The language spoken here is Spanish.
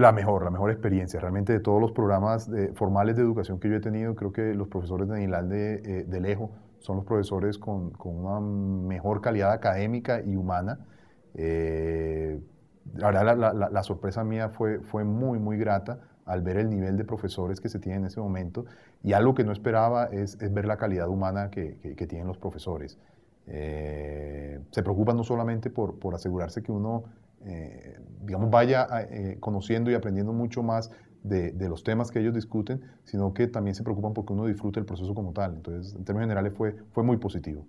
la mejor, la mejor experiencia. Realmente de todos los programas eh, formales de educación que yo he tenido, creo que los profesores de Nilal de, eh, Lejo son los profesores con, una mejor calidad académica y humana. Eh, la la, sorpresa mía fue, fue muy, muy grata al ver el nivel de profesores que se tiene en ese momento y algo que no esperaba es, ver la calidad humana que, tienen los profesores. se preocupan no solamente por, por asegurarse que uno eh, digamos, vaya eh, conociendo y aprendiendo mucho más de, los temas que ellos discuten, sino que también se preocupan porque uno disfrute el proceso como tal. Entonces, en términos generales, fue muy positivo.